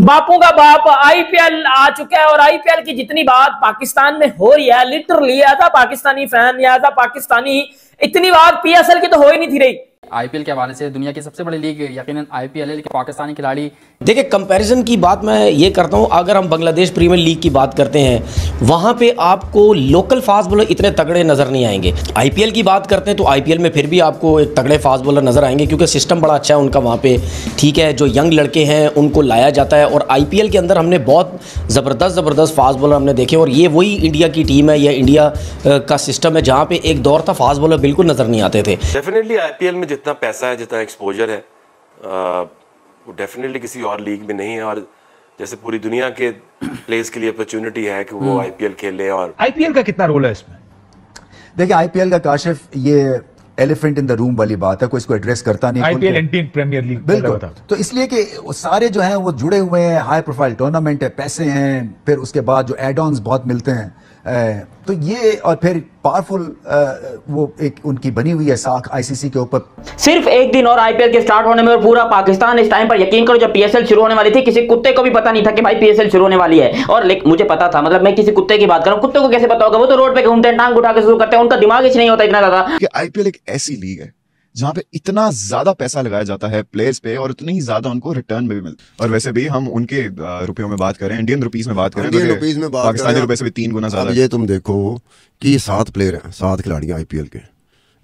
बापू का बाप आईपीएल आ चुका है और आईपीएल की जितनी बात पाकिस्तान में हो रही है literally as a Pakistani fan या एज अ पाकिस्तानी इतनी बात पीएसएल की तो हो ही नहीं थी रही आईपीएल के हवाले से दुनिया की सबसे बड़ी लीग यकीन आईपीएल है लेकिन पाकिस्तानी खिलाड़ी देखिए कंपैरिजन की बात मैं ये करता हूँ अगर हम बांग्लादेश प्रीमियर लीग की बात करते हैं वहाँ पे आपको लोकल फास्ट बॉलर इतने तगड़े नज़र नहीं आएंगे आईपीएल की बात करते हैं तो आईपीएल में फिर भी आपको एक तगड़े फास्ट बॉलर नज़र आएंगे क्योंकि सिस्टम बड़ा अच्छा है उनका वहाँ पे ठीक है जो यंग लड़के हैं उनको लाया जाता है और आई के अंदर हमने बहुत ज़बरदस्त ज़बरदस्त फास्ट बॉलर हमने देखे और ये वही इंडिया की टीम है या इंडिया का सिस्टम है जहाँ पे एक दौर था फास्ट बॉलर बिल्कुल नज़र नहीं आते थे डेफिनेटली आईपीएल में जितना पैसा है जितना एक्सपोजर है वो डेफिनेटली किसी और लीग में नहीं है और जैसे पूरी दुनिया के प्लेस के लिए अपॉर्चुनिटी है कि वो आईपीएल हम्म। खेले और आईपीएल का कितना रोल है इसमें देखिए आईपीएल का काशिफ ये एलिफेंट इन द रूम वाली बात है कोई इसको एड्रेस करता नहीं आईपीएल इंडियन प्रीमियर लीग बिल्कुल तो इसलिए कि सारे जो हैं वो जुड़े हुए हैं हाई प्रोफाइल टूर्नामेंट है पैसे हैं फिर उसके बाद जो एड ऑन बहुत मिलते हैं तो ये और फिर पावरफुल वो एक उनकी बनी हुई है साख आईसीसी के ऊपर सिर्फ एक दिन और आईपीएल के स्टार्ट होने में और पूरा पाकिस्तान इस टाइम पर यकीन करो जब पीएसएल शुरू होने वाली थी किसी कुत्ते को भी पता नहीं था कि भाई पीएसएल शुरू होने वाली है और मुझे पता था मतलब मैं किसी कुत्ते की बात करूँ कुत्ते को कैसे पता होगा वो तो रोड पे घूमते हैं टांग उठा के शुरू करते हैं उनका दिमाग ही नहीं होता इतना ज्यादा आईपीएल एक ऐसी लीग है जहाँ पे इतना ज्यादा पैसा लगाया जाता है प्लेयर्स पे और उतनी ही ज्यादा उनको रिटर्न में भी मिलता और वैसे भी हम उनके रुपयों में बात करें इंडियन रुपीज में बात करें रुपीज तो में पाकिस्तान पाकिस्तानी रुपए से भी तीन गुना ज्यादा ये तुम देखो कि सात प्लेयर हैं सात खिलाड़ी आईपीएल के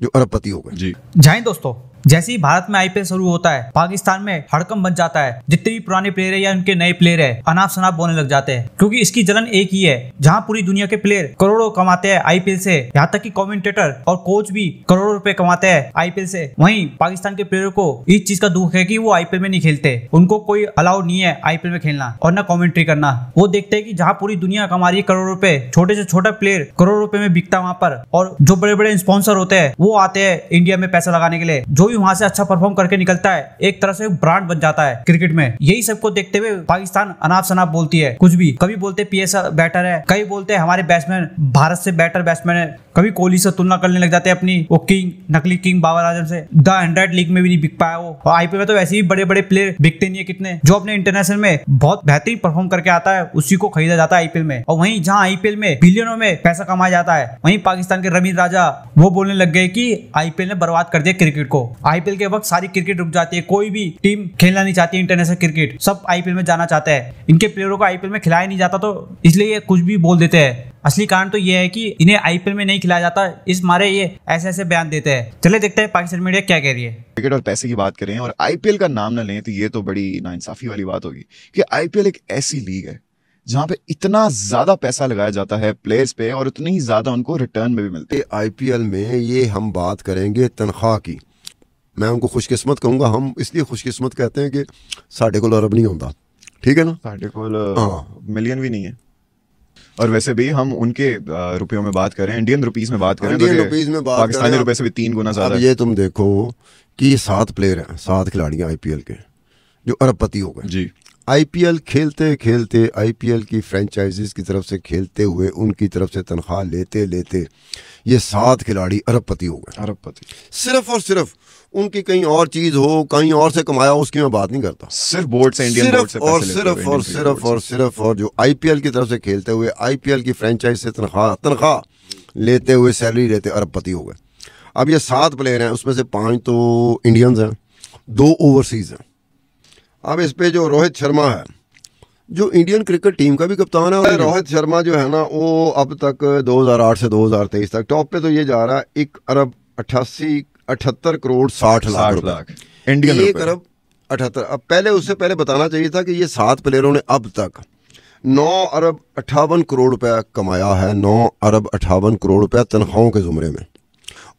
जो अरबपति हो गए जी जाए दोस्तों जैसे ही भारत में आईपीएल शुरू होता है पाकिस्तान में हड़कम बन जाता है जितने भी पुराने प्लेयर है या उनके नए प्लेयर है अनाप शनाप बोलने लग जाते हैं क्योंकि इसकी जलन एक ही है जहाँ पूरी दुनिया के प्लेयर करोड़ों कमाते हैं आईपीएल से यहाँ तक की कॉमेंटेटर और कोच भी करोड़ों रूपए कमाते हैं आईपीएल से वहीं पाकिस्तान के प्लेयर को इस चीज का दुख है की वो आईपीएल में नहीं खेलते उनको कोई अलाउ नहीं है आईपीएल में खेलना और न कॉमेंट्री करना वो देखते है की जहाँ पूरी दुनिया कमा रही है करोड़ रूपए छोटे से छोटा प्लेयर करोड़ों रूपए में बिकता वहाँ पर और जो बड़े बड़े स्पॉन्सर होते हैं वो आते हैं इंडिया में पैसा लगाने के लिए जो भी वहां से अच्छा परफॉर्म करके निकलता है एक तरह से ब्रांड बन जाता है क्रिकेट में यही सबको देखते हुए पाकिस्तान अनाप शनाप बोलती है कुछ भी कभी बोलते पी बैटर है कई बोलते हैं हमारे बैट्समैन भारत से बैटर बैट्समैन है कभी कोहली से तुलना करने लग जाते हैं अपनी वो किंग नकली किंग बाबर आजम से द हंड्रेड लीग में भी नहीं बिक पाया वो और आईपीएल में तो वैसे ही बड़े बड़े प्लेयर बिकते नहीं है कितने जो अपने इंटरनेशनल में बहुत बेहतरीन परफॉर्म करके आता है उसी को खरीदा जाता है आईपीएल में और वहीं जहां आईपीएल में बिलियनों में पैसा कमाया जाता है वहीं पाकिस्तान के रमीन राजा वो बोलने लग गए कि आईपीएल ने बर्बाद कर दिया क्रिकेट को आईपीएल के वक्त सारी क्रिकेट रुक जाती है कोई भी टीम खेलना नहीं चाहती इंटरनेशनल क्रिकेट सब आईपीएल में जाना चाहता है इनके प्लेयरों को आईपीएल में खिलाया नहीं जाता तो इसलिए ये कुछ भी बोल देते हैं असली कारण तो ये है कि इन्हें आईपीएल में नहीं खिलाया जाता इस मारे ये ऐसे ऐसे बयान देते हैं चले देखते हैं पाकिस्तान मीडिया क्या कह रही है क्रिकेट और पैसे की बात करें और आईपीएल का नाम ना लें तो ये तो बड़ी नाइंसाफी वाली बात होगी कि आईपीएल एक ऐसी लीग है जहाँ पे इतना ज्यादा पैसा लगाया जाता है प्लेयर्स पे और उतनी ही ज्यादा उनको रिटर्न में भी मिलती है आईपीएल में ये हम बात करेंगे तनख्वाह की मैं उनको खुशकिस्मत कहूँगा हम इसलिए खुशकिस्मत कहते हैं कि साढ़े को अरब नहीं होता ठीक है ना साढ़े को हाँ। मिलियन भी नहीं है और वैसे भी हम उनके रुपयों में बात करें इंडियन रुपीज में बात करें इंडियन तो रुपीज में बात पाकिस्तानी रुपए से भी तीन गुना ज़्यादा ये तुम देखो कि ये सात प्लेयर हैं सात खिलाड़ी आईपीएल के जो अरबपति हो गए जी आईपीएल खेलते खेलते आईपीएल की फ्रेंचाइजीज की तरफ से खेलते हुए उनकी तरफ से तनख्वाह लेते लेते ये सात खिलाड़ी अरबपति हो गए अरबपति सिर्फ और सिर्फ उनकी कहीं और चीज हो कहीं और से कमाया हो उसकी मैं बात नहीं करता सिर्फ बोर्ड से इंडियन सिर्फ बोर्ड से और सिर्फ और सिर्फ और सिर्फ और जो आईपीएल की तरफ से खेलते हुए आईपीएल की फ्रेंचाइज से तनख्वाह तनख्वाह लेते हुए सैलरी लेते अरबपति हो गए अब ये सात प्लेयर हैं उसमें से पाँच तो इंडियंस हैं दो ओवरसीज़ हैं अब इस पर जो रोहित शर्मा है जो इंडियन क्रिकेट टीम का भी कप्तान है और रोहित शर्मा जो है ना वो अब तक 2008 से 2023 तक टॉप पे तो ये जा रहा है एक अरब अट्ठासी अठहत्तर करोड़ साठ लाख लाख इंडियन एक अरब अठहत्तर अब पहले उससे पहले बताना चाहिए था कि ये सात प्लेयरों ने अब तक नौ अरब अट्ठावन करोड़ रुपया कमाया है नौ अरब अट्ठावन करोड़ रुपया तनख्वाहों के ज़ुमरे में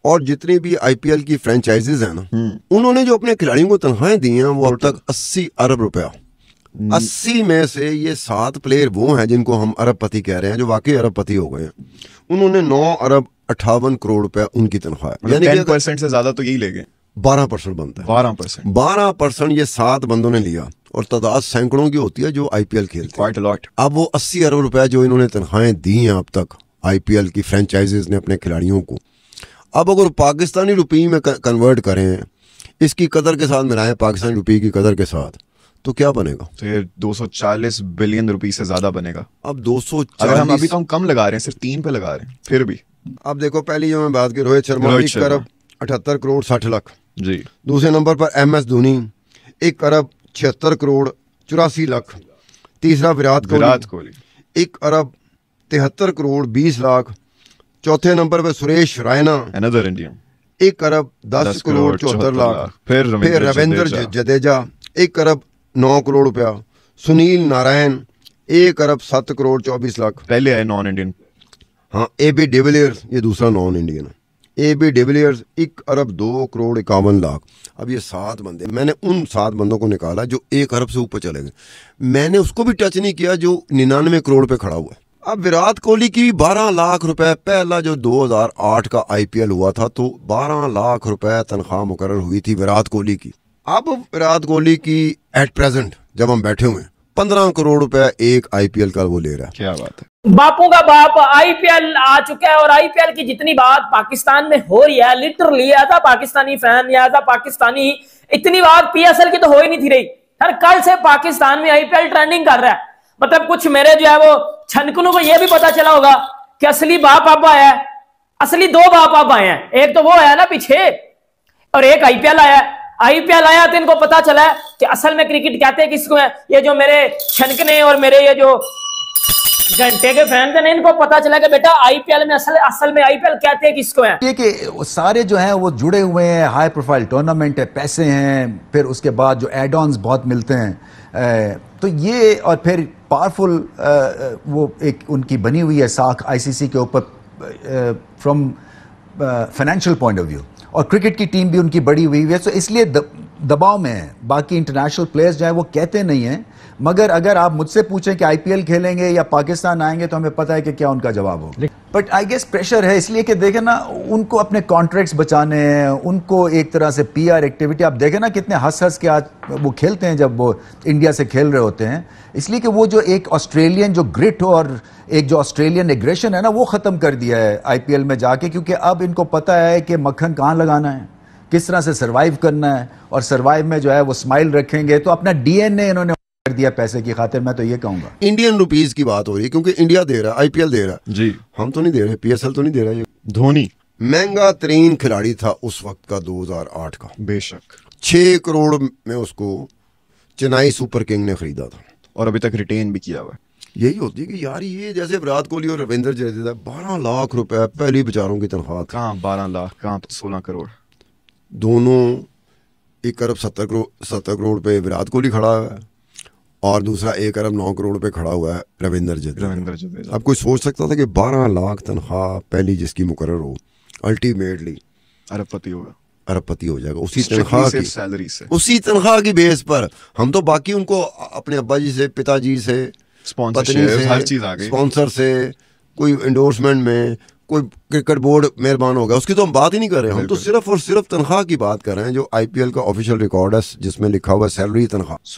और जितनी भी आईपीएल की फ्रेंचाइजीज हैं ना हम्म। उन्होंने जो अपने खिलाड़ियों को तनख्वाहें दी हैं वो अब तक अस्सी अरब रुपया हम्म। अस्सी में से ये सात प्लेयर वो हैं जिनको हम अरबपति कह रहे हैं जो वाकई अरबपति हो गए हैं उन्होंने नौ अरब अट्ठावन करोड़ रुपया उनकी तनख्वाह मतलब परसेंट से ज्यादा तो यही ले गए बारह परसेंट बनता है बारह परसेंट बारह परसेंट ये सात बंदों ने लिया और तादाद सैकड़ों की होती है जो आईपीएल खेलते हैं अब वो अस्सी अरब रुपया जो इन्होंने तनख्वाहें दी हैं अब तक आईपीएल की फ्रेंचाइजेज ने अपने खिलाड़ियों को अब अगर पाकिस्तानी रुपये में कन्वर्ट करें इसकी कदर के साथ मिलाएं पाकिस्तानी रुपये की कदर के साथ तो क्या बनेगा तो ये 240 बिलियन रुपए से ज्यादा बनेगा अब 240 अगर हम अभी तो हम कम लगा रहे हैं सिर्फ तीन पे लगा रहे हैं फिर भी अब देखो पहली जो मैं बात की रोहित शर्मा एक अरब अठहत्तर करोड़ साठ लाख जी दूसरे नंबर पर एम एस धोनी एक अरब छिहत्तर करोड़ चौरासी लाख तीसरा विराट कोहली एक अरब तिहत्तर करोड़ बीस लाख चौथे नंबर पर सुरेश रायना अनदर इंडियन एक अरब दस करोड़ चौहत्तर लाख फिर फिर रविंद्र जडेजा एक अरब नौ करोड़ रुपया सुनील नारायण एक अरब सात करोड़ चौबीस लाख पहले आए नॉन इंडियन हाँ ए बी डिविलियर्स ये दूसरा नॉन इंडियन है ए बी डिविलियर्स एक अरब दो करोड़ इक्यावन लाख अब ये सात बंदे मैंने उन सात बंदों को निकाला जो एक अरब से ऊपर चले गए मैंने उसको भी टच नहीं किया जो निन्यानवे करोड़ पे खड़ा हुआ है अब विराट कोहली की भी बारह लाख रुपए पहला जो 2008 का आईपीएल हुआ था तो बारह लाख रुपए तनख्वाह मुकर हुई थी विराट कोहली की अब विराट कोहली की एट प्रेजेंट जब हम बैठे हुए पंद्रह करोड़ रुपए एक आईपीएल का वो ले रहा है क्या बात है बापू का बाप आईपीएल आ चुका है और आईपीएल की जितनी बात पाकिस्तान में हो रही है literally as a Pakistani fan या एज अ पाकिस्तानी इतनी बात पीएसएल की तो हो ही नहीं थी रही हर कल से पाकिस्तान में आईपीएल ट्रेंडिंग कर रहा है मतलब कुछ मेरे जो है वो छनकनों को यह भी पता चला होगा कि असली बाप अब आया है असली दो बाप अब आए हैं एक तो वो आया ना पीछे और एक आईपीएल आया आईपीएल आया तो इनको पता चला है कि असल में क्रिकेट कहते हैं किसको है ये जो मेरे छनकने और मेरे ये जो घंटे के फैन थे इनको पता चला कि बेटा आईपीएल में असल असल में आईपीएल कहते हैं किसको है ये कि सारे जो हैं वो जुड़े हुए हैं हाई प्रोफाइल टूर्नामेंट है पैसे हैं फिर उसके बाद जो एड ऑन बहुत मिलते हैं तो ये और फिर पावरफुल वो एक उनकी बनी हुई है साख आईसीसी के ऊपर from financial point of view और क्रिकेट की टीम भी उनकी बड़ी हुई है सो इसलिए दबाव में है बाकी इंटरनेशनल प्लेयर्स जो है वो कहते नहीं हैं मगर अगर आप मुझसे पूछें कि आईपीएल खेलेंगे या पाकिस्तान आएंगे तो हमें पता है कि क्या उनका जवाब होगा बट आई गेस प्रेशर है इसलिए कि देखें ना उनको अपने कॉन्ट्रैक्ट्स बचाने हैं उनको एक तरह से पीआर एक्टिविटी आप देखें ना कितने हंस हंस के आज वो खेलते हैं जब वो इंडिया से खेल रहे होते हैं इसलिए कि वो जो एक ऑस्ट्रेलियन जो ग्रिट और एक जो ऑस्ट्रेलियन एग्रेशन है ना वो ख़त्म कर दिया है आई में जाके क्योंकि अब इनको पता है कि मक्खन कहाँ लगाना है किस तरह से सर्वाइव करना है और सर्वाइव में जो है वो स्माइल रखेंगे तो अपना डीएनए इन्होंने कर दिया पैसे की खातिर मैं तो ये कहूंगा इंडियन रुपीज की बात हो रही है क्योंकि इंडिया दे रहा है आईपीएल दे रहा है जी हम तो नहीं दे रहे पीएसएल तो नहीं दे रहा ये धोनी महंगा तरीन खिलाड़ी था उस वक्त का 2008 का बेशक छह करोड़ में उसको चेन्नई सुपर किंग ने खरीदा था और अभी तक रिटेन भी किया हुआ यही होती है कि यार ये जैसे विराट कोहली और रविंद्र जडेजा बारह लाख रुपए पहली बेचारों की तनख्वाह कहाँ बारह लाख कहाँ तो सोलह करोड़ दोनों एक अरब सत्तर करोड़ सत्तर करोड़ पे विराट कोहली खड़ा है और दूसरा एक अरब नौ करोड़ पे खड़ा हुआ है रविंदर जडेजा रविंदर जडेजा आप कोई सोच सकता था कि बारह लाख तनख्वाह पहली जिसकी मुकर हो अल्टीमेटली अरबपति होगा अरबपति हो जाएगा उसी तनख्वाह की सैलरी से उसी तनख्वाह की बेस पर हम तो बाकी उनको अपने अब्बा जी से पिताजी से स्पॉन्सर से कोई इंडोर्समेंट में कोई क्रिकेट बोर्ड मेहरबान होगा उसकी तो हम बात ही नहीं कर रहे हैं हम तो सिर्फ और सिर्फ तनख्वाह की बात कर रहे हैं जो आईपीएल का ऑफिशियल रिकॉर्ड है जिसमें लिखा हुआ सैलरी तनख्वाह